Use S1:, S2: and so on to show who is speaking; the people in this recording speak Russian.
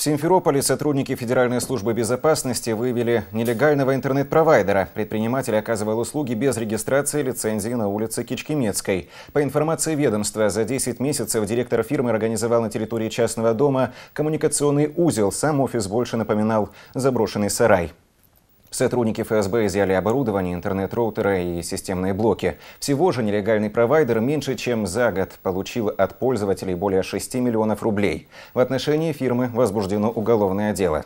S1: В Симферополе сотрудники Федеральной службы безопасности выявили нелегального интернет-провайдера. Предприниматель оказывал услуги без регистрации лицензии на улице Кичкемецкой. По информации ведомства, за 10 месяцев директор фирмы организовал на территории частного дома коммуникационный узел. Сам офис больше напоминал заброшенный сарай. Сотрудники ФСБ изъяли оборудование, интернет-роутеры и системные блоки. Всего же нелегальный провайдер меньше чем за год получил от пользователей более 6 миллионов рублей. В отношении фирмы возбуждено уголовное дело.